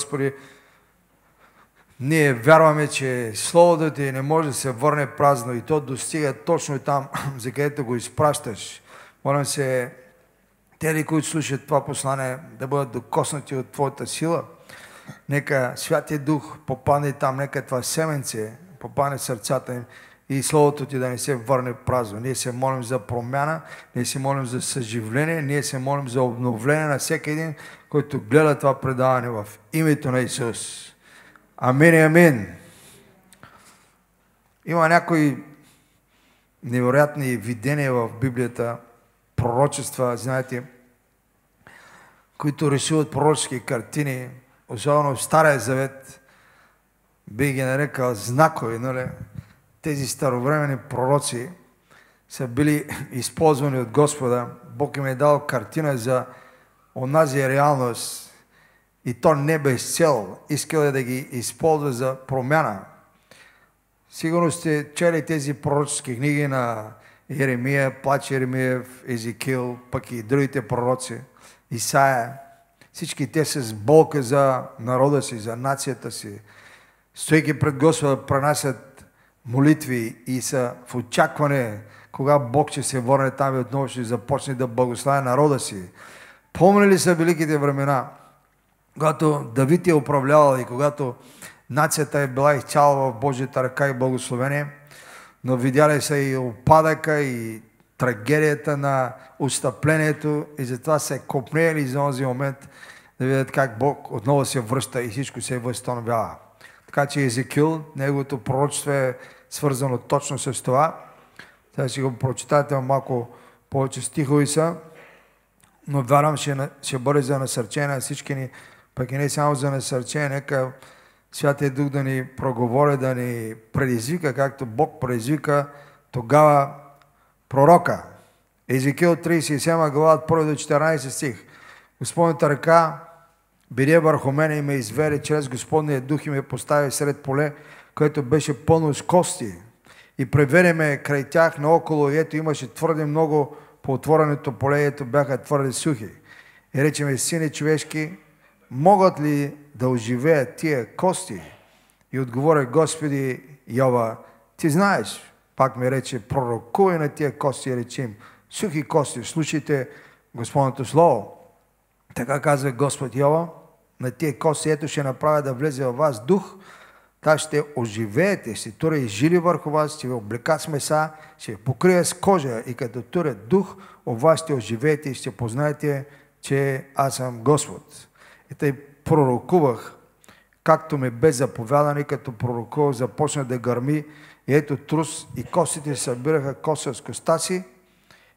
Господи, ние вярваме, че Словото Ти не може да се върне празно и то достига точно и там, за където го изпращаш. Молям се, те, които слушат това послание, да бъдат докоснати от Твоята сила. Нека Святия Дух попадне там, нека това семенце попадне сърцата им и Словото ти да не се върне празно. Ние се молим за промяна, ние се молим за съживление, ние се молим за обновление на всеки един, който гледа това предаване в името на Исус. Амин и амин. Има някои невероятни видения в Библията, пророчества, знаете, които рисуват пророчески картини, особено в Стария Завет, би ги нарекал знакови, нали? тези старовремени пророци са били използвани от Господа. Бог им е дал картина за онази реалност и то не без цел. Искал е да ги използва за промяна. Сигурно сте чели тези пророчески книги на Еремия, Плач Еремиев, Езекил, пък и другите пророци, Исаия. Всички те са с болка за народа си, за нацията си. стойки пред Господа, пренасят молитви и са в очакване, кога Бог ще се върне там и отново ще започне да благославя народа си. Помнили са великите времена, когато Давид е управлявал и когато нацията е била изцяла в Божията ръка и благословение, но видяли са и опадъка и трагедията на отстъплението и затова се копнели за този момент да видят как Бог отново се връща и всичко се възстановява. Така че Езекил, неговото пророчество е свързано точно с това. Сега ще го прочитате малко повече стихови са, но вярвам, ще, ще бъде за насърчение на всички ни, пък и не само за насърчение, нека Святия Дух да ни проговори, да ни предизвика, както Бог предизвика тогава пророка. Езекил 37 глава 1 до 14 стих. Господната ръка Биде върху мене и ме извери чрез Господния дух и ме постави сред поле, което беше пълно с кости. И преведе ме край тях наоколо и ето имаше твърде много по отвореното поле, и ето бяха твърде сухи. И рече ми, сине човешки, могат ли да оживеят тия кости? И отговоря, Господи, Йова, ти знаеш. Пак ми рече, пророкуй на тия кости и речим, сухи кости, слушайте Господното Слово. Така казва Господ Йова, на тия коси, ето ще направя да влезе във вас дух, та ще оживеете, ще туре и жили върху вас, ще ви облека с меса, ще ви покрия с кожа и като туря дух, от вас ще оживеете и ще познаете, че аз съм Господ. И тъй пророкувах, както ми бе заповядано и като пророкувах, започна да гърми и ето трус и костите се събираха коса с коста си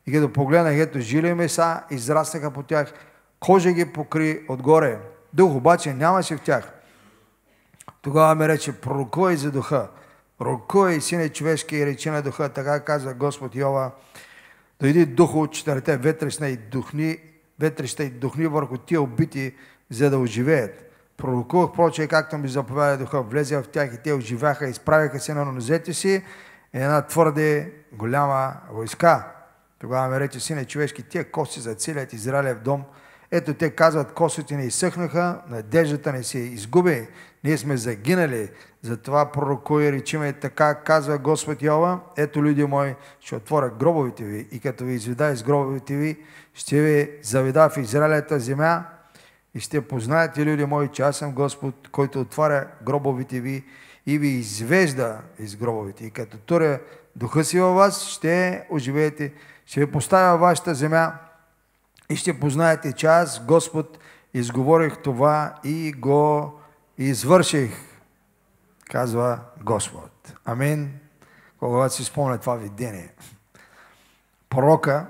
и като погледнах ето жили меса, израснаха по тях, кожа ги покри отгоре. Дух обаче нямаше в тях. Тогава ми рече, пророкуй за духа, пророкуй, сине човешки, и речи на духа, така каза Господ Йова. Дойди дух от четирите ветрешна и духни, ветрешна и духни върху тия убити, за да оживеят. Пророкувах прочее, както ми заповяда духа, влезе в тях и те оживяха, изправяха се на нозете си една твърде голяма войска. Тогава ми рече, сине човешки, тия кости за целият Израилев дом – ето те казват, косите ни изсъхнаха, надеждата ни се изгуби, ние сме загинали. Затова пророкуя речиме така, казва Господ Йова, ето люди мои, ще отворя гробовите ви и като ви изведа из гробовите ви, ще ви заведа в Израилята земя и ще познаете, люди мои, че аз съм Господ, който отваря гробовите ви и ви извежда из гробовите. И като туря духа си във вас, ще оживеете, ще ви поставя вашата земя, и ще познаете, че аз, Господ, изговорих това и го извърших, казва Господ. Амин. Когато си спомня това видение. Пророка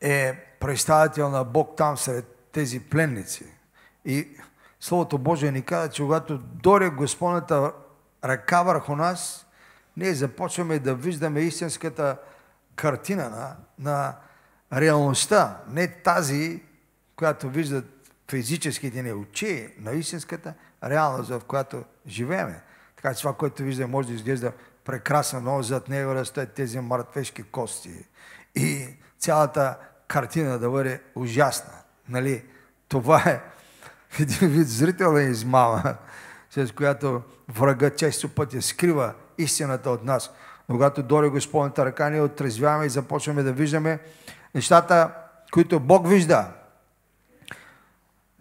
е представител на Бог там сред тези пленници. И Словото Божие ни казва, че когато дори Господната ръка върху нас, ние започваме да виждаме истинската картина на, на реалността, не тази, която виждат физическите ни очи, на истинската реалност, в която живееме. Така че това, което виждаме, може да изглежда прекрасно, но зад него растат тези мъртвешки кости. И цялата картина да бъде ужасна. Нали? Това е един вид зрителна измама, с която врага често пъти скрива истината от нас. Но когато дори Господната ръка, ни отрезвяваме и започваме да виждаме нещата, които Бог вижда.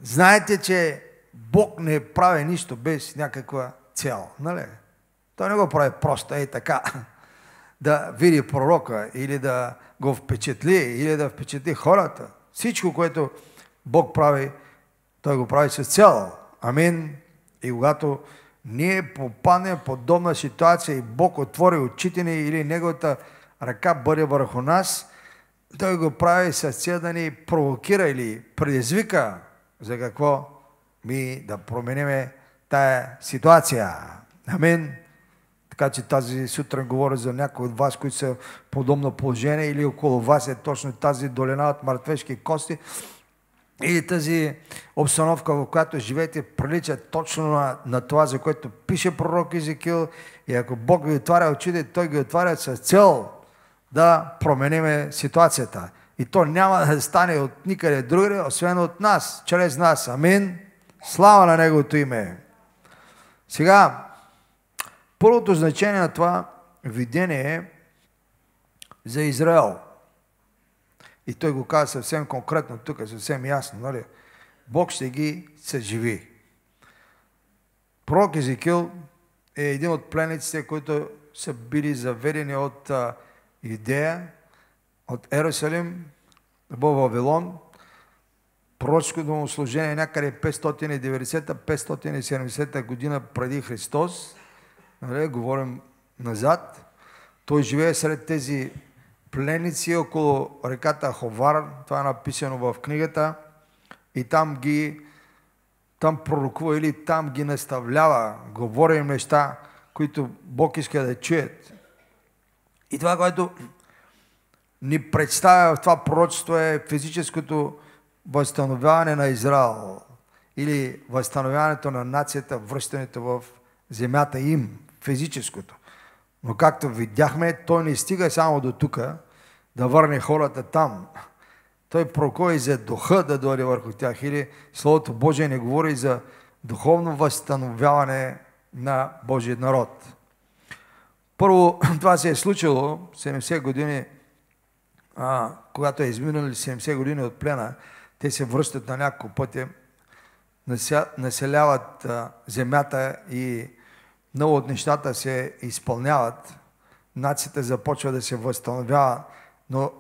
Знаете, че Бог не прави нищо без някаква цел, нали? Той не го прави просто, и така, да види пророка или да го впечатли, или да впечатли хората. Всичко, което Бог прави, Той го прави с цел. Амин. И когато ние попаднем подобна ситуация и Бог отвори очите ни или Неговата ръка бъде върху нас, той го прави с цел да ни провокира или предизвика за какво ми да промениме тая ситуация. Амин. Така че тази сутрин говоря за някои от вас, които са в подобно положение или около вас е точно тази долина от мъртвешки кости или тази обстановка, в която живеете, прилича точно на, на това, за което пише пророк Езекил. И ако Бог ви отваря очите, Той ги отваря с цел да променим ситуацията. И то няма да стане от никъде другаде, освен от нас, чрез нас. Амин. Слава на Неговото име. Сега, първото значение на това видение е за Израел. И той го каза съвсем конкретно, тук е съвсем ясно, нали? Бог ще ги съживи. Пророк Езекил е един от пленниците, които са били заведени от Идея, от Ерусалим в Вавилон, пророческо домослужение някъде 590-570 година преди Христос, нали, говорим назад, той живее сред тези пленници около реката Ховар, това е написано в книгата, и там ги там пророкува или там ги наставлява, говори им неща, които Бог иска да чуят. И това, което ни представя в това пророчество е физическото възстановяване на Израел или възстановяването на нацията, връщането в земята им, физическото. Но както видяхме, той не стига само до тук да върне хората там. Той прокои за духа да дойде върху тях. Или Словото Божие не говори за духовно възстановяване на Божия народ. Първо, това се е случило 70 години, а, когато е изминали 70 години от плена, те се връщат на няколко пъти, населяват а, земята и много от нещата се изпълняват. Нацията започва да се възстановява, но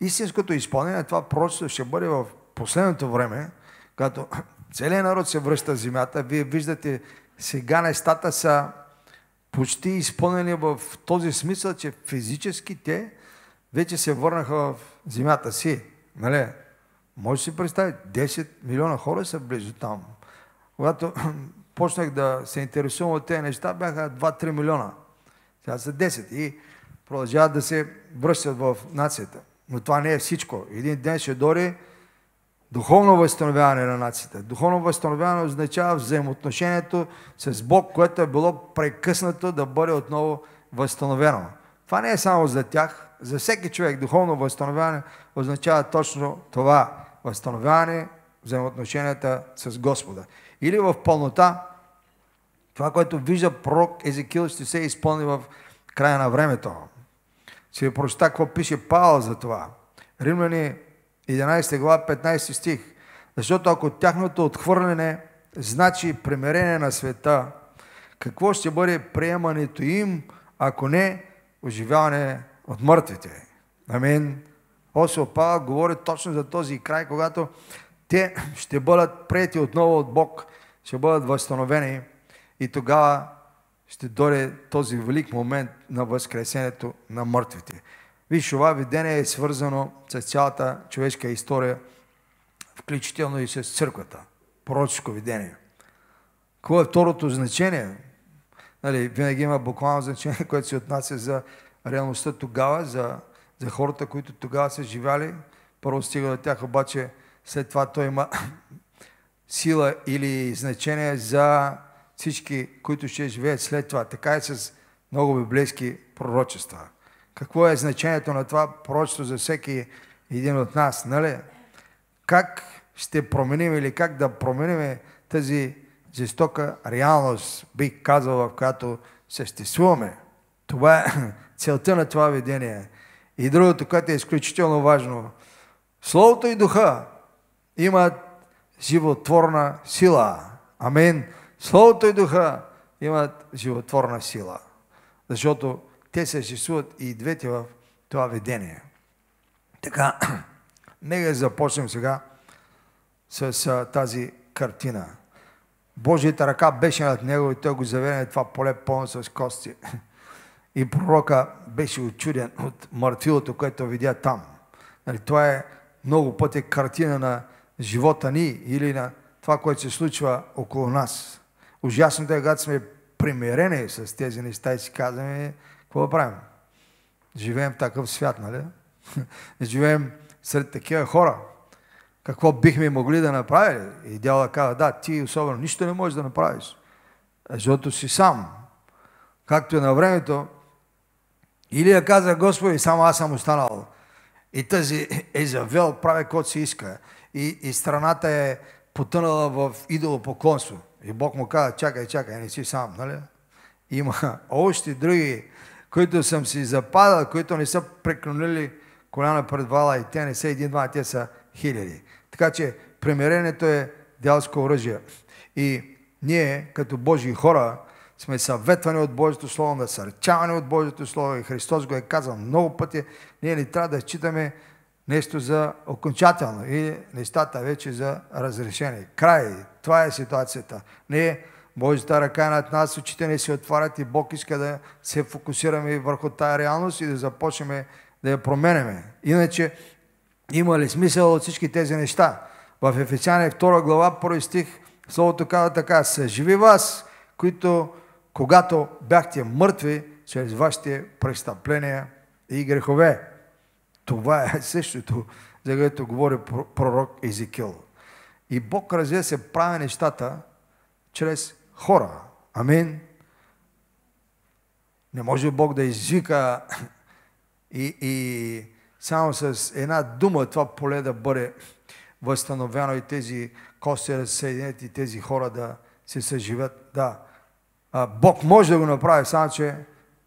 истинското изпълнение, това просто ще бъде в последното време, когато целият народ се връща в земята. Вие виждате, сега нещата са почти изпълнени в този смисъл, че физически те вече се върнаха в земята си. Нали? Може да си представи, 10 милиона хора са близо там. Когато почнах да се интересувам от тези неща, бяха 2-3 милиона. Сега са 10 и продължават да се връщат в нацията. Но това не е всичко. Един ден ще дори Духовно възстановяване на нацията. Духовно възстановяване означава взаимоотношението с Бог, което е било прекъснато да бъде отново възстановено. Това не е само за тях. За всеки човек духовно възстановяване означава точно това. Възстановяване взаимоотношенията с Господа. Или в пълнота, това, което вижда пророк Езекил, ще се изпълни в края на времето. Ще ви прочета какво пише Павел за това. Римляни 11 глава, 15 стих. Защото ако тяхното отхвърляне значи примирение на света, какво ще бъде приемането им, ако не оживяване от мъртвите? Амин. Осо Павел говори точно за този край, когато те ще бъдат прети отново от Бог, ще бъдат възстановени и тогава ще дойде този велик момент на възкресението на мъртвите. Виж, това видение е свързано с цялата човешка история, включително и с църквата. Пророческо видение. Какво е второто значение? Нали, винаги има буквално значение, което се отнася за реалността тогава, за, за хората, които тогава са живяли. Първо стига до тях, обаче след това той има сила или значение за всички, които ще живеят след това. Така е с много библейски пророчества. Какво е значението на това просто за всеки един от нас, нали? Как ще променим или как да променим тази жестока реалност, бих казал, в която съществуваме. Това е целта на това видение. И другото, което е изключително важно. Словото и духа имат животворна сила. Амин. Словото и духа имат животворна сила. Защото те съществуват и двете в това видение. Така, нека започнем сега с а, тази картина. Божията ръка беше над него и той го заведе на това поле пълно с кости. И пророка беше очуден от мъртвилото, което видя там. Нали, това е много пъти картина на живота ни или на това, което се случва около нас. Ужасното е, когато сме примирени с тези неща и си казваме, какво да правим? Живеем в такъв свят, нали? Живеем сред такива хора. Какво бихме могли да направили? И дяло казва, да, ти особено нищо не можеш да направиш, е, защото си сам. Както е на времето, Илия каза, Господи, само аз съм останал. И тази Езавел прави каквото си иска. И, и страната е потънала в идолопоклонство. И Бог му каза, чакай, чакай, не си сам, нали? Има още други които съм си западал, които не са преклонили коляна пред вала и те не са един-два, те са хиляди. Така че примирението е дялско оръжие. И ние, като Божии хора, сме съветвани от Божието Слово, насърчавани от Божието Слово и Христос го е казал много пъти. Ние не трябва да считаме нещо за окончателно и нещата вече за разрешение. Край, това е ситуацията. Ние Божията ръка е над нас, очите ни се отварят и Бог иска да се фокусираме върху тази реалност и да започнем да я променяме. Иначе има ли смисъл от всички тези неща? В Ефесяне 2 глава, 1 стих, Словото казва така, съживи вас, които когато бяхте мъртви чрез вашите престъпления и грехове. Това е същото, за което говори пророк Езекил. И Бог, разбира се, прави нещата чрез хора. Амин. Не може Бог да извика и, и само с една дума това поле да бъде възстановено и тези кости да съединят и тези хора да се съживят. Да. А, Бог може да го направи, само че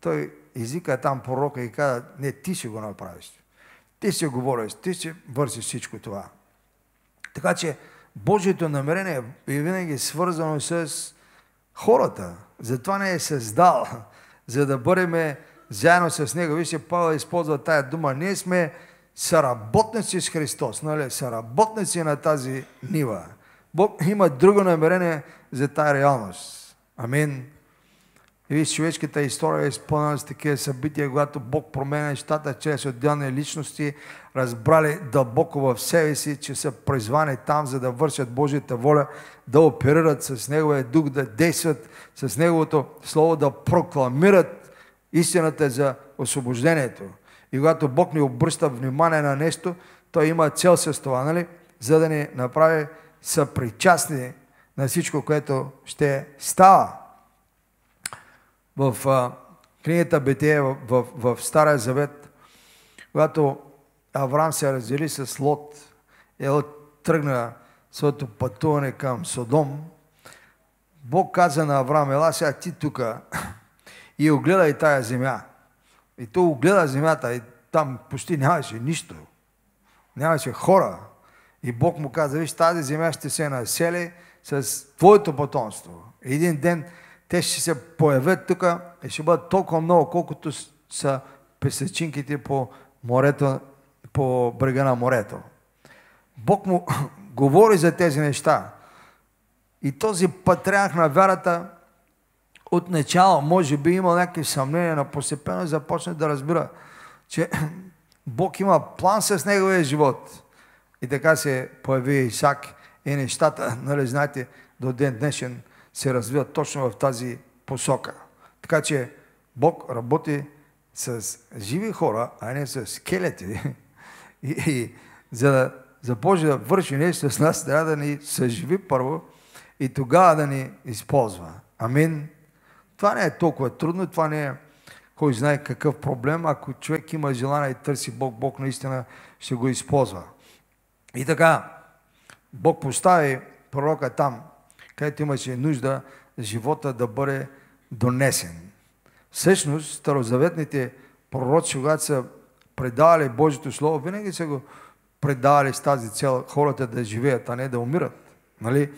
той извика там пророка и каза, не, ти ще го направиш. Ти ще говориш, ти ще вършиш всичко това. Така че Божието намерение е винаги свързано с хората. Затова не е създал, за да бъдем заедно с Него. Вижте, Павел използва тая дума. Ние сме съработници с Христос, нали? Съработници на тази нива. Бог има друго намерение за тая реалност. Амин. И вие човешката история е изпълнена с такива събития, когато Бог променя нещата чрез отделни личности, разбрали дълбоко в себе си, че са призвани там, за да вършат Божията воля, да оперират с Неговия дух, да действат с Неговото Слово, да прокламират истината за освобождението. И когато Бог ни обръща внимание на нещо, Той има цел с това, нали? За да ни направи съпричастни на всичко, което ще става в книгата Бетея в, в, в Стария Завет, когато Авраам се раздели с Лот, Ел тръгна своето пътуване към Содом, Бог каза на Авраам, ела сега ти тук и огледай тая земя. И той огледа земята и там почти нямаше нищо. Нямаше хора. И Бог му каза, виж, тази земя ще се насели с твоето потомство. Един ден те ще се появят тук и ще бъдат толкова много, колкото са песечинките по морето, по брега на морето. Бог му говори за тези неща. И този патриарх на вярата от начало, може би имал някакви съмнения, но постепенно започна да разбира, че Бог има план с неговия живот. И така се появи Исак и нещата, нали знаете, до ден днешен се развиват точно в тази посока. Така че Бог работи с живи хора, а не с скелети. И, и за да започне да върши нещо с нас, трябва да ни съживи първо и тогава да ни използва. Амин. Това не е толкова трудно, това не е кой знае какъв проблем. Ако човек има желание и търси Бог, Бог наистина ще го използва. И така, Бог постави пророка там, където имаше нужда живота да бъде донесен. Всъщност, старозаветните пророци, когато са предали Божието Слово, винаги са го предали с тази цел хората да живеят, а не да умират. Нали?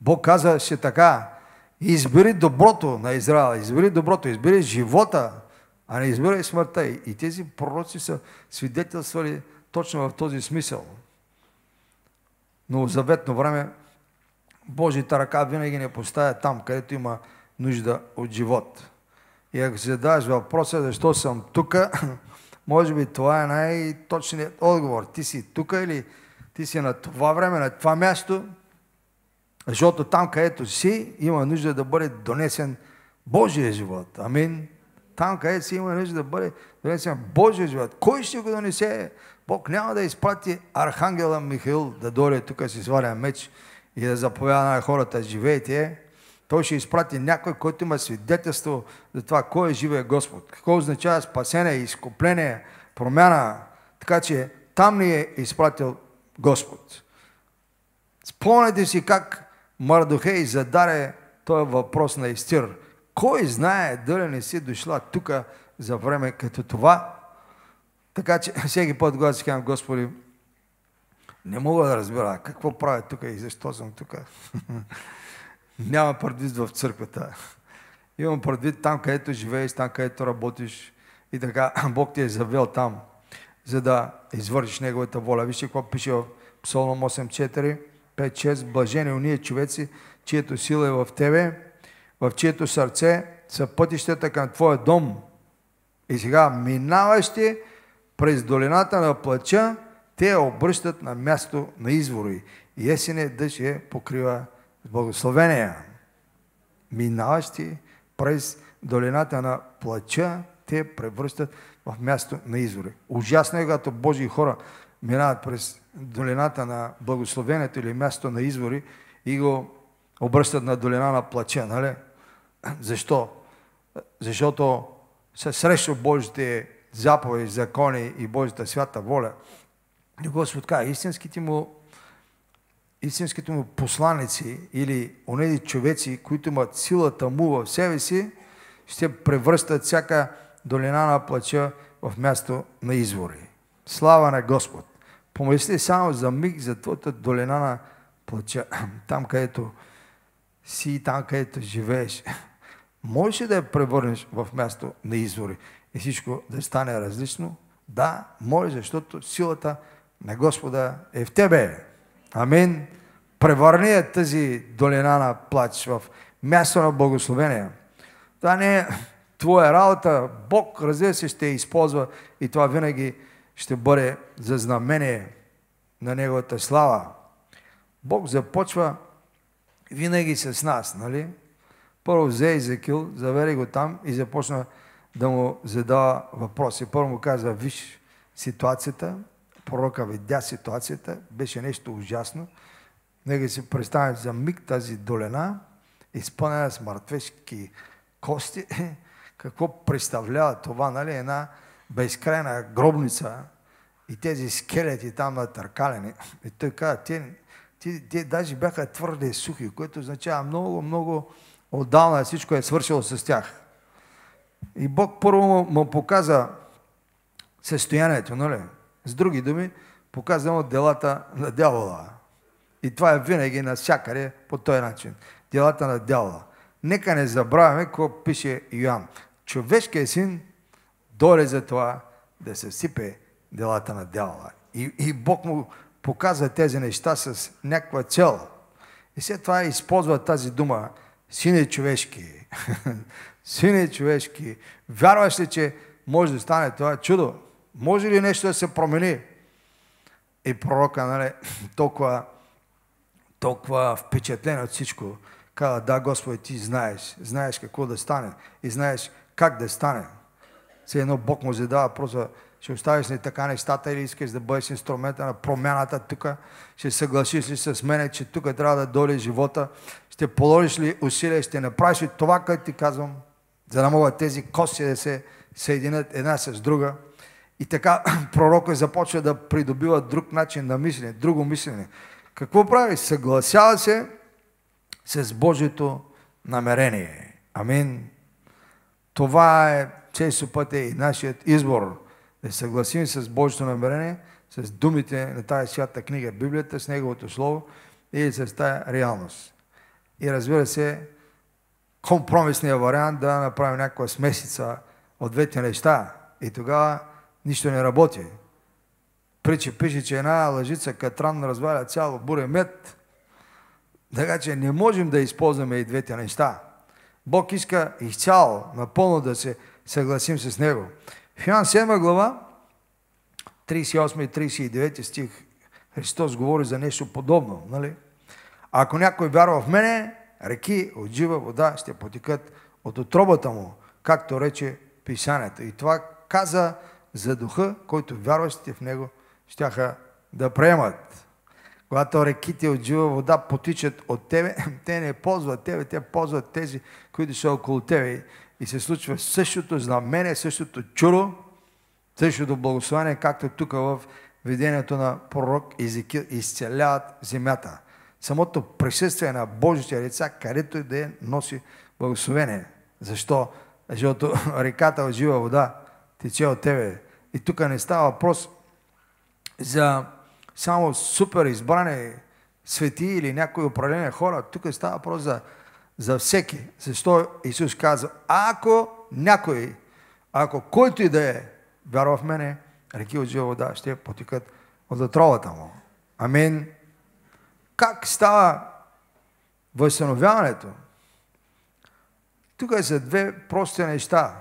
Бог каза ще така, избери доброто на Израел, избери доброто, избери живота, а не избирай смъртта. И тези пророци са свидетелствали точно в този смисъл. Но в заветно време Божията ръка винаги не поставя там, където има нужда от живот. И ако си задаваш въпроса, защо съм тук, може би това е най-точният отговор. Ти си тук или ти си на това време, на това място, защото там, където си, има нужда да бъде донесен Божия живот. Амин. Там, където си, има нужда да бъде донесен Божия живот. Кой ще го донесе? Бог няма да изпрати архангела Михаил да дойде тук си сваря меч и да заповяда на хората, живейте, той ще изпрати някой, който има свидетелство за това, кой е живия е Господ. Какво означава спасение, изкупление, промяна. Така че там ни е изпратил Господ. Спомняте си как Мардухей зададе този въпрос на Истир. Кой знае дали не си дошла тук за време като това? Така че всеки път, когато си казвам, Господи, не мога да разбера какво правя тук и защо съм тук. Няма предвид в църквата. Имам предвид там, където живееш, там, където работиш. И така Бог ти е завел там, за да извършиш Неговата воля. Вижте какво пише в Псалом 8.4, 5.6. Блажени уния е човеци, чието сила е в тебе, в чието сърце са пътищата към Твоя дом. И сега минаващи през долината на плача, те я обръщат на място на извори и есене дъжд я покрива с благословения. Минаващи през долината на плача, те превръщат в място на извори. Ужасно е, когато Божии хора минават през долината на благословението или място на извори и го обръщат на долина на плача, нали? Защо? Защото се срещу Божите заповеди, закони и Божията свята воля, го се казва, истинските му, истинските му посланици или онези човеци, които имат силата му в себе си, ще превръщат всяка долина на плача в място на извори. Слава на Господ! Помисли само за миг за твоята долина на плача, там където си и там където живееш. Можеш ли да я превърнеш в място на извори и всичко да стане различно? Да, може, защото силата на Господа е в тебе. Амин. Превърни тази долина на плач в място на благословение. Това не е твоя работа. Бог, разве се, ще използва и това винаги ще бъде за знамение на Неговата слава. Бог започва винаги с нас, нали? Първо взе Езекил, завери го там и започна да му задава въпроси. Първо му казва, виж ситуацията, пророка видя ситуацията, беше нещо ужасно. Нека нали си представим за миг тази долина, изпълнена с мъртвешки кости. Какво представлява това, нали? Една безкрайна гробница и тези скелети там търкалени. И той каза, те, те, те даже бяха твърде сухи, което означава много, много отдавна всичко е свършило с тях. И Бог първо му показа състоянието, нали? С други думи, показано делата на дявола. И това е винаги навсякъде по този начин. Делата на дявола. Нека не забравяме какво пише Йоан. Човешкият син дойде за това да се сипе делата на дявола. И, и Бог му показва тези неща с някаква цел. И след това използва тази дума сине човешки. сине човешки. Вярваш ли, че може да стане това чудо? Може ли нещо да се промени? И пророка, нали, толкова, толкова впечатлен от всичко, каза, да, Господи, ти знаеш, знаеш какво да стане и знаеш как да стане. Все едно Бог му задава просто ще оставиш ли така нещата или искаш да бъдеш инструмента на промяната тук? Ще съгласиш ли с мене, че тук трябва да доли живота? Ще положиш ли усилия? Ще направиш ли това, което ти казвам? За да могат тези кости да се съединят една с друга? И така пророка е започва да придобива друг начин на мислене, друго мислене. Какво прави? Съгласява се с Божието намерение. Амин. Това е често път е и нашият избор. Да съгласим с Божието намерение, с думите на тази свята книга, Библията, с Неговото Слово и с тази реалност. И разбира се, компромисният вариант да направим някаква смесица от двете неща. И тогава нищо не работи. Причи пише, че една лъжица катран разваля цяло буре мед. Така че не можем да използваме и двете неща. Бог иска изцяло, напълно да се съгласим с Него. В Иоанн 7 глава, 38 и 39 стих, Христос говори за нещо подобно. Нали? Ако някой вярва в мене, реки от жива вода ще потекат от отробата му, както рече Писанието. И това каза за духа, който вярващите в него щяха да приемат. Когато реките от жива вода потичат от тебе, те не ползват тебе, те ползват тези, които са около тебе. И се случва същото знамение, същото чудо, същото благословение, както тук в видението на пророк Езекил изцеляват земята. Самото присъствие на Божите лица, където и да е, носи благословение. Защо? Защото реката от жива вода тече от тебе. И тук не става въпрос за само супер избрани свети или някои определени хора. Тук става въпрос за, за всеки. Защо Исус казва, ако някой, ако който и да е вярва в мене, реки от живо вода ще потикат от отровата му. Амин. Как става възстановяването? Тук са две прости неща.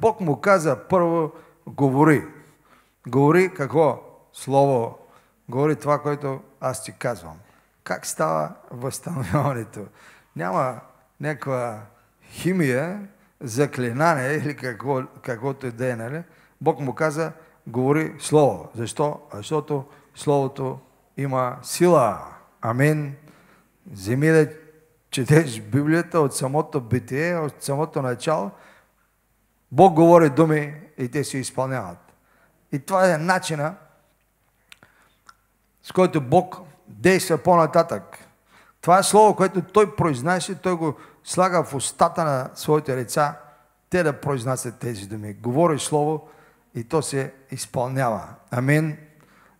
Бог му каза, първо говори. Говори какво? Слово. Говори това, което аз ти казвам. Как става възстановяването? Няма някаква химия, заклинание или какво, каквото и да е, нали? Бог му каза, говори Слово. Защо? Защото Словото има сила. Амин. Земи да четеш Библията от самото битие, от самото начало – Бог говори думи и те се изпълняват. И това е начина, с който Бог действа по-нататък. Това е слово, което Той произнася, Той го слага в устата на своите лица, те да произнасят тези думи. Говори слово и то се изпълнява. Амин.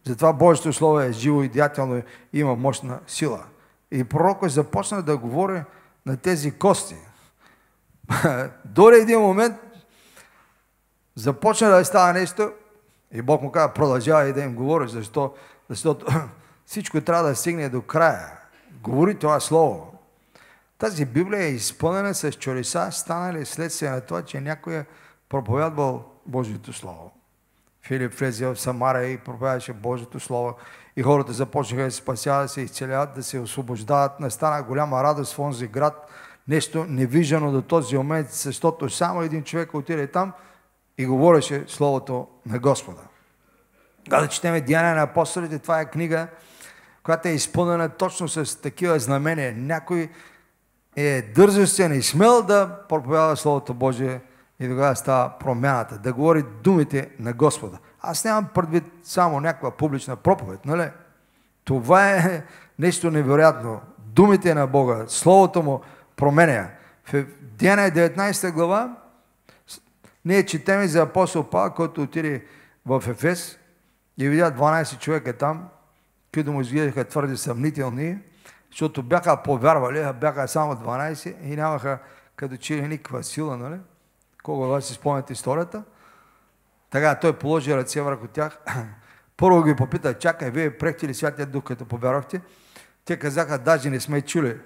Затова Божието Слово е живо и дятелно, има мощна сила. И пророкът започна да говори на тези кости. Дори един момент Започна да става нещо и Бог му каза, продължавай да им говориш, защо? защото всичко трябва да стигне до края. Говори това слово. Тази Библия е изпълнена с чудеса, станали следствие на това, че някой е проповядвал Божието Слово. Филип влезе в Самара и проповядваше Божието Слово и хората започнаха да се спасяват, да се изцеляват, да се освобождават. Настана голяма радост в онзи град, нещо невиждано до този момент, защото само един човек отиде там – и говореше Словото на Господа. Когато четеме Деяния на апостолите, това е книга, която е изпълнена точно с такива знамения. Някой е дързостен и е смел да проповяда Словото Божие и тогава става промяната, да говори думите на Господа. Аз нямам предвид само някаква публична проповед, нали? Това е нещо невероятно. Думите на Бога, Словото му променя. В Деяния 19 глава ние четем и за апостол Павел, който отиде в Ефес и видя 12 човека там, които му изгледаха твърде съмнителни, защото бяха повярвали, а бяха само 12 и нямаха като че никаква сила, нали? Колко вас си спомнят историята? Така, той положи ръце върху тях. Първо ги попита, чакай, вие прехте ли Святия Дух, като повярвахте? Те казаха, даже не сме чули.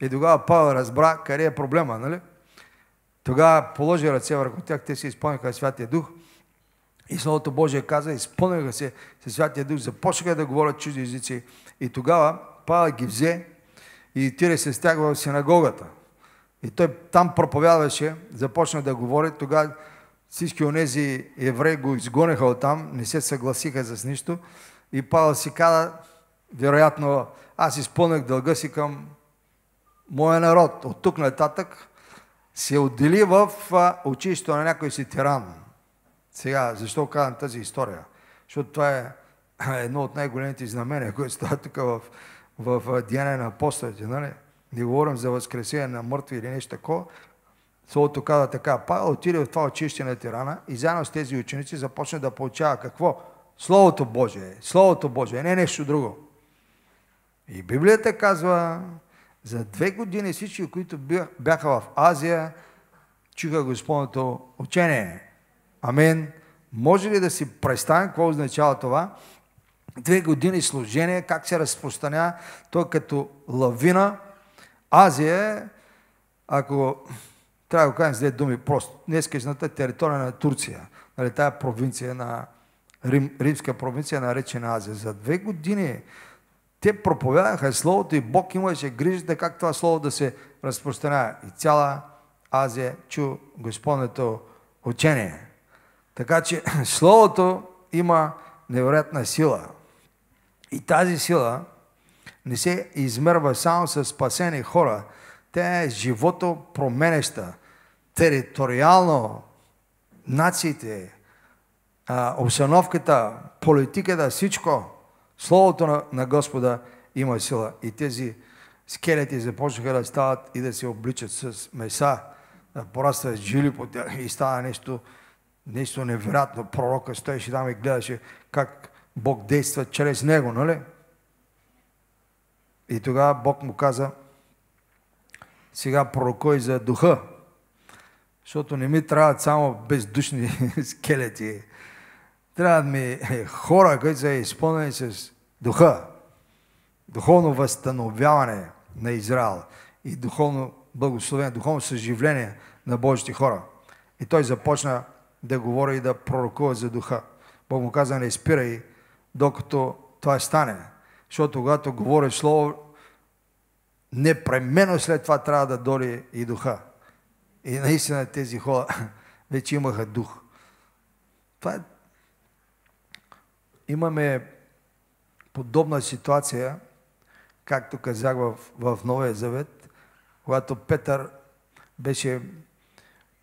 И тогава Павел разбра къде е проблема, нали? Тогава положи ръце върху тях, те се изпълниха Святия Дух. И Словото Божие каза, изпълниха се с Святия Дух, започнаха да говорят чужди езици. И тогава Павел ги взе и Тире се стягва в синагогата. И той там проповядваше, започна да говори. Тогава всички онези евреи го изгониха от там, не се съгласиха с нищо. И Павел си каза, вероятно, аз изпълнях дълга си към моя народ. От тук нататък се отдели в училището на някой си тиран. Сега, защо казвам тази история? Защото това е, е едно от най-големите знамения, които стават тук в, в Диане на апостолите. Нали? Не говорим за възкресение на мъртви или нещо такова. Словото каза така, Павел отиде в това училище на тирана и заедно с тези ученици започна да получава какво? Словото Божие. Словото Божие, не нещо друго. И Библията казва, за две години всички, които бяха в Азия, чуха Господното учение. Амин. Може ли да си представим какво означава това? Две години служение, как се разпространя, то като лавина. Азия, е, ако трябва да го кажем с две думи, просто днескашната територия на Турция, нали, тая провинция на Рим, римска провинция, наречена Азия. За две години те проповядаха Словото и Бог имаше грижата как това Слово да се разпространява. И цяла Азия чу Господнето учение. Така че Словото има невероятна сила. И тази сила не се измерва само с спасени хора. Тя е живото променеща. Териториално нациите, обстановката, политиката, всичко Словото на, на Господа има сила. И тези скелети започнаха да стават и да се обличат с меса, да порастват жили по тях и става нещо, нещо невероятно. Пророка стоеше там и гледаше как Бог действа чрез него, нали? И тогава Бог му каза, сега пророкой за духа, защото не ми трябват само бездушни скелети, Трябват ми е, хора, които са изпълнени с духа, духовно възстановяване на Израел и духовно благословение, духовно съживление на Божите хора. И той започна да говори и да пророкува за духа. Бог му каза, не спирай, докато това стане. Защото когато говори слово, непременно след това трябва да дори и духа. И наистина тези хора вече имаха дух. Това е имаме подобна ситуация, както казах в, в Новия Завет, когато Петър беше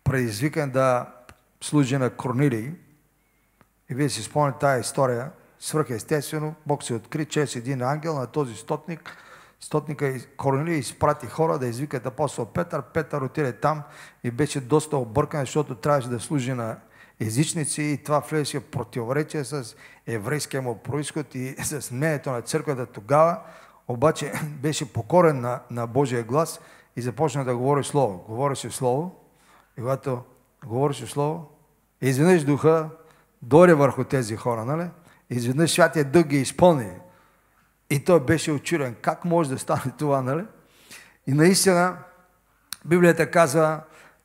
предизвикан да служи на Корнилий. И вие си спомняте тази история. Свръхестествено, Бог се откри чрез е един ангел на този стотник. Стотника Корнили изпрати хора да извикат апостол Петър. Петър отиде там и беше доста объркан, защото трябваше да служи на езичници и това влезе в противоречие с еврейския му происход и с мнението на църквата тогава, обаче беше покорен на, на Божия глас и започна да говори Слово. Говореше Слово и когато говореше Слово, изведнъж духа дойде върху тези хора, нали? Изведнъж Святия Дух ги изпълни. И той беше очурен. Как може да стане това, нали? И наистина Библията казва,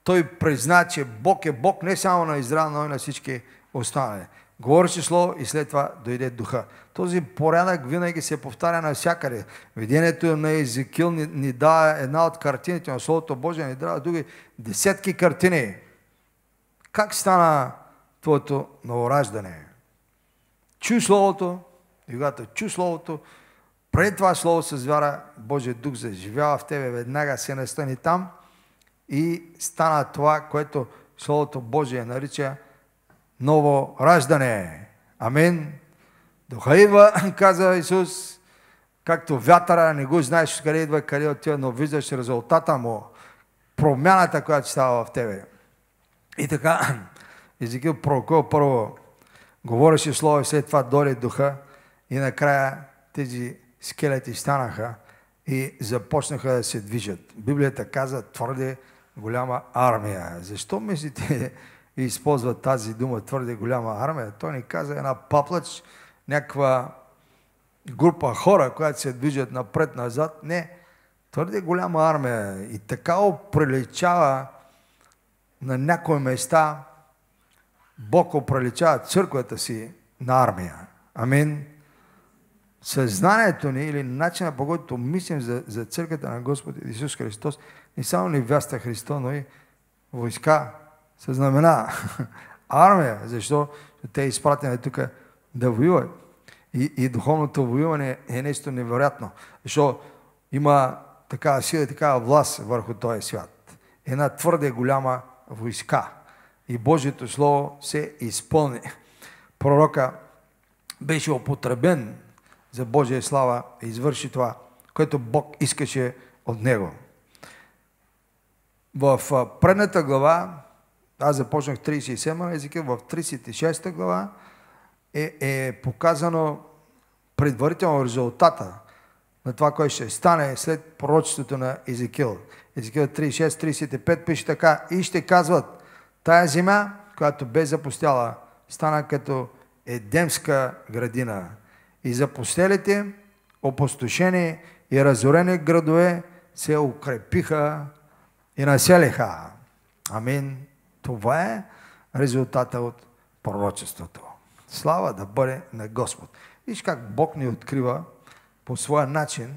той призна, че Бог е Бог не само на Израел, но и на всички останали. Говореше слово и след това дойде духа. Този порядък винаги се повтаря навсякъде. Видението на Езекил ни, ни дава една от картините на Словото Божие, ни дава други десетки картини. Как стана твоето новораждане? Чу Словото, и когато чу Словото, пред това Слово с вяра, Божия Дух заживява в тебе, веднага се настани там – и стана това, което Словото Божие нарича ново раждане. Амин. Духа идва, каза Исус, както вятъра, не го знаеш къде идва, къде отива, но виждаш резултата му, промяната, която става в тебе. И така, Езекил пророкува първо, говореше слово и след това дойде духа и накрая тези скелети станаха и започнаха да се движат. Библията каза твърде голяма армия. Защо мислите и използват тази дума твърде голяма армия? Той ни каза една паплач, някаква група хора, която се движат напред-назад. Не, твърде голяма армия и така оприличава на някои места Бог оприличава църквата си на армия. Амин съзнанието ни или начина по който мислим за, за църквата на Господ Исус Христос, не само вяста Христо, но и войска с знамена, армия, защото те е изпратени тук да воюват. И, и духовното воюване е нещо невероятно, защото има такава сила и такава власт върху този свят. Една твърде голяма войска. И Божието Слово се изпълни. Пророка беше употребен за Божия слава и е извърши това, което Бог искаше от него. В предната глава, аз започнах 37 езика, в 36 глава е, е показано предварително резултата на това, което ще стане след пророчеството на Езекил. Езекил 36-35 пише така, и ще казват, тая земя, която бе запустяла, стана като едемска градина и постелите, опустошени и разорени градове се укрепиха и населиха. Амин. Това е резултата от пророчеството. Слава да бъде на Господ. Виж как Бог ни открива по своя начин,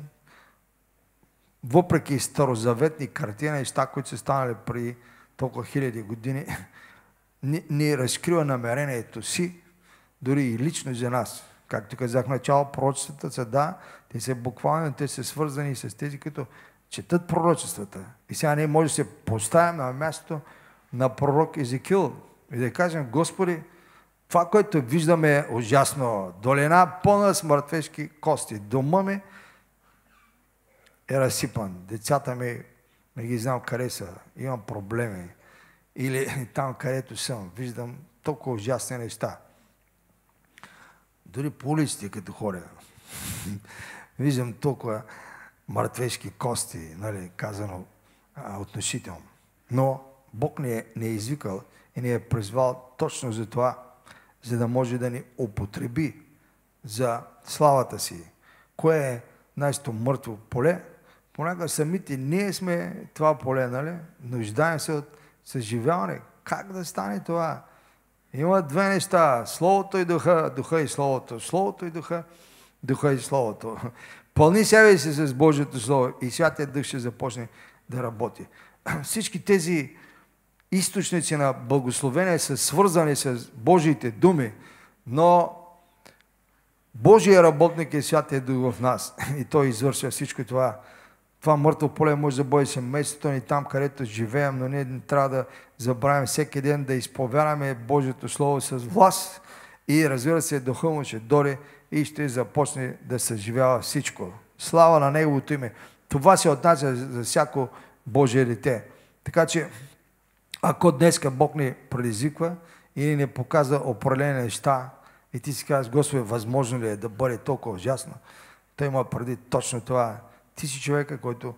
въпреки старозаветни картини неща, които са станали при толкова хиляди години, ни, ни разкрива намерението си, дори и лично за нас както казах в начало, пророчествата са, да, те са буквално, те са свързани с тези, които четат пророчествата. И сега ние може да се поставим на място на пророк Езекил и да кажем, Господи, това, което виждаме е ужасно. Долина пълна с мъртвешки кости. Дома ми е разсипан. Децата ми не ги знам къде са. Имам проблеми. Или там, където съм, виждам толкова ужасни неща. Дори по улиците, като хоря, виждам толкова мъртвешки кости, нали, казано а, относително. Но Бог ни е, ни е извикал и ни е призвал точно за това, за да може да ни употреби за славата си. Кое е нашето мъртво поле? Понякога самите ние сме това поле, нали? Нуждаем се от съживяване. Как да стане това? Има две неща. Словото и духа, духа и словото. Словото и духа, духа и словото. Пълни себе си с Божието Слово и Святия Дух ще започне да работи. Всички тези източници на благословение са свързани с Божиите думи, но Божия работник е Святия Дух в нас и Той извършва всичко това това мъртво поле може да бъде семейството ни там, където живеем, но ние не трябва да забравим всеки ден да изповядаме Божието Слово с власт и разбира се, Духът му ще дори и ще започне да съживява всичко. Слава на Неговото име. Това се отнася за всяко Божие дете. Така че, ако днеска Бог ни предизвиква и ни показва определени неща, и ти си казваш, Господи, възможно ли е да бъде толкова ужасно? Той има преди точно това ти си човека, който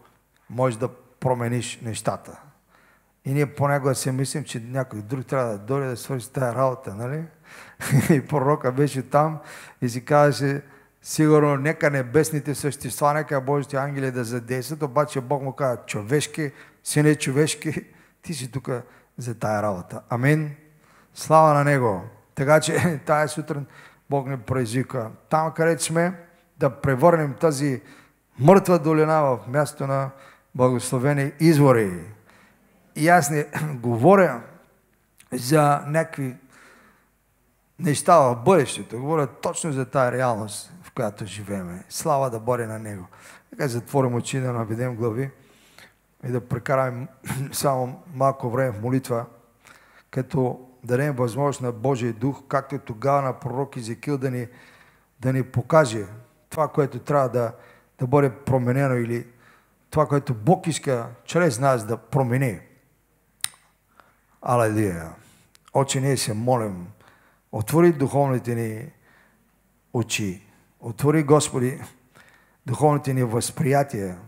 можеш да промениш нещата. И ние понякога си мислим, че някой друг трябва да дойде да свърши тази работа, нали? И пророка беше там и си казваше, сигурно нека небесните същества, нека Божите ангели да задействат, обаче Бог му каза, човешки, сине човешки, ти си тук за тая работа. Амин. Слава на Него. Така че тая сутрин Бог ни произвика. Там, където сме, да превърнем тази мъртва долина в място на благословени извори. И аз не говоря за някакви неща в бъдещето. Говоря точно за тая реалност, в която живееме. Слава да бъде на Него. Така затворим очи, да наведем глави и да прекараме само малко време в молитва, като дадем възможност на Божия Дух, както тогава на пророк Езекил да ни, да ни покаже това, което трябва да, да бъде променено или това, което Бог иска чрез нас да промени. Алелия! Оче ние се молим, отвори духовните ни очи, отвори, Господи, духовните ни възприятия,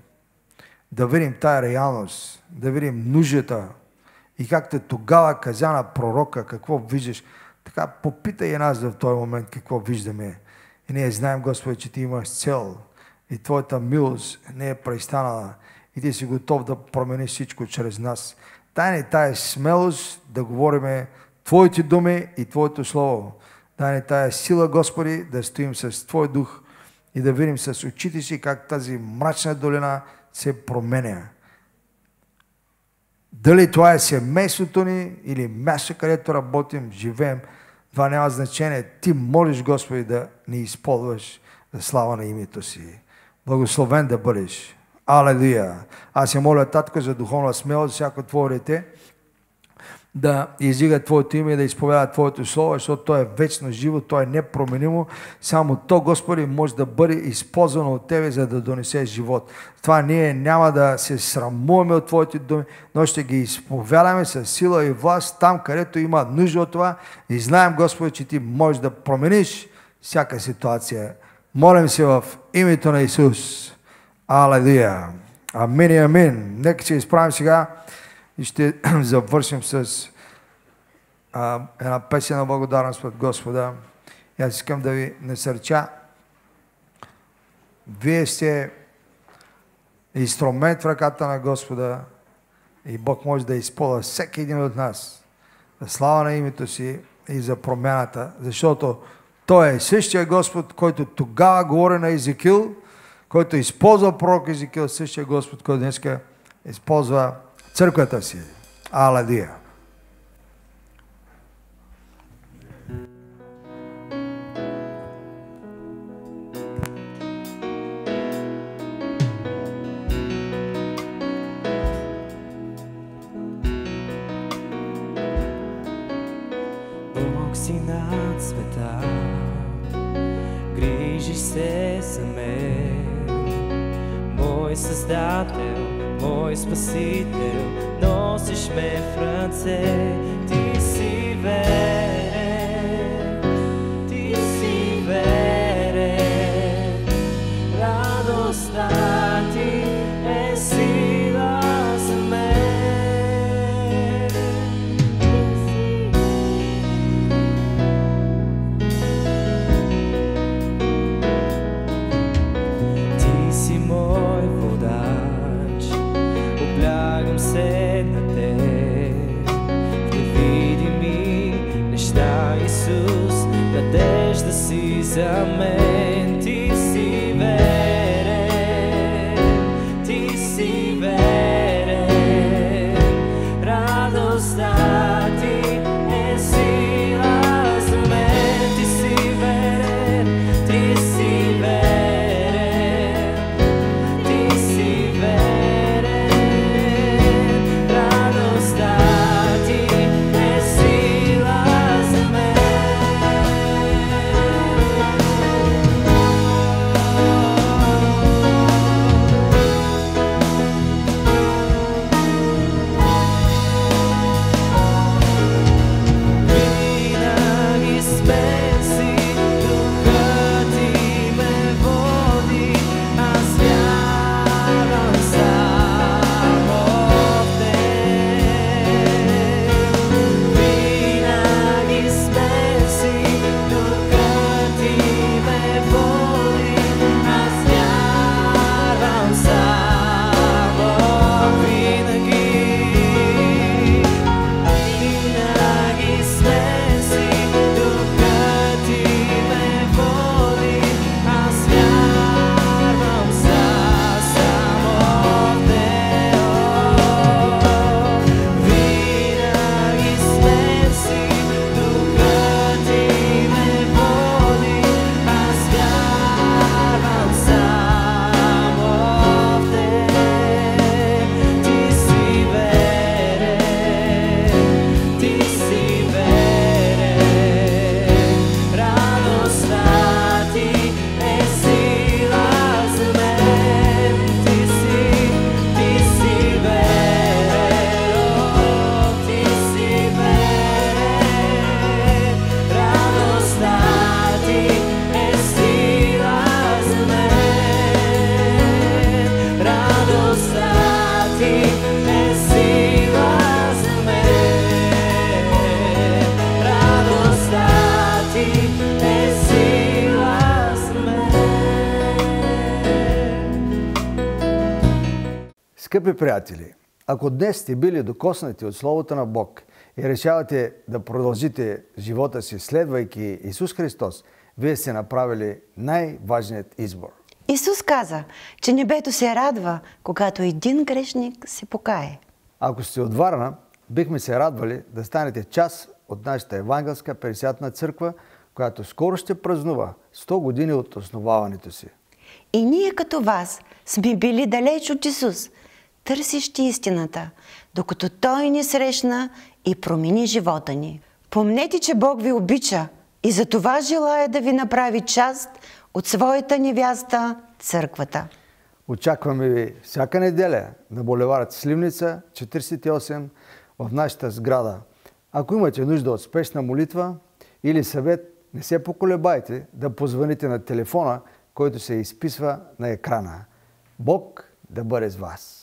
да видим тая реалност, да видим нуждата и както тогава каза на пророка, какво виждаш, така попитай и нас в този момент какво виждаме. И ние знаем, Господи, че Ти имаш цел – и Твоята милост не е престанала и Ти си готов да промени всичко чрез нас. Дай ни тая смелост да говориме Твоите думи и Твоето Слово. Дай ни тая сила, Господи, да стоим с Твой дух и да видим с очите си как тази мрачна долина се променя. Дали това е семейството ни или място, където работим, живеем, това няма значение. Ти молиш, Господи, да ни използваш за слава на името си. Благословен да бъдеш. Алелуя! Аз се моля, Татко, за духовна смелост, всяко Твое дете, да издига Твоето име и да изповяда Твоето Слово, защото то е вечно живо, то е непроменимо. Само то, Господи, може да бъде използвано от Тебе, за да донесе живот. Това ние няма да се срамуваме от Твоите думи, но ще ги изповядаме с сила и власт там, където има нужда от това. И знаем, Господи, че Ти можеш да промениш всяка ситуация. Молим се в името на Исус. Алелуя! Амин и амин! Нека се изправим сега и ще завършим с а, една песен на благодарност пред Господа. И аз искам да ви насърча. Вие сте инструмент в ръката на Господа и Бог може да използва всеки един от нас за слава на името си и за промяната, защото той е същия Господ, който тогава говори на Езекил, който използва пророк Езекил, същия Господ, който днес използва църквата си. Аладия. say stop. Скъпи приятели, ако днес сте били докоснати от Словото на Бог и решавате да продължите живота си, следвайки Исус Христос, вие сте направили най-важният избор. Исус каза, че небето се радва, когато един грешник се покае. Ако сте от Варна, бихме се радвали да станете част от нашата евангелска пересятна църква, която скоро ще празнува 100 години от основаването си. И ние като вас сме били далеч от Исус – търсещи истината, докато Той ни срещна и промени живота ни. Помнете, че Бог ви обича и за това желая да ви направи част от своята невяста църквата. Очакваме ви всяка неделя на булеварът Сливница, 48, в нашата сграда. Ако имате нужда от спешна молитва или съвет, не се поколебайте да позвоните на телефона, който се изписва на екрана. Бог да бъде с вас!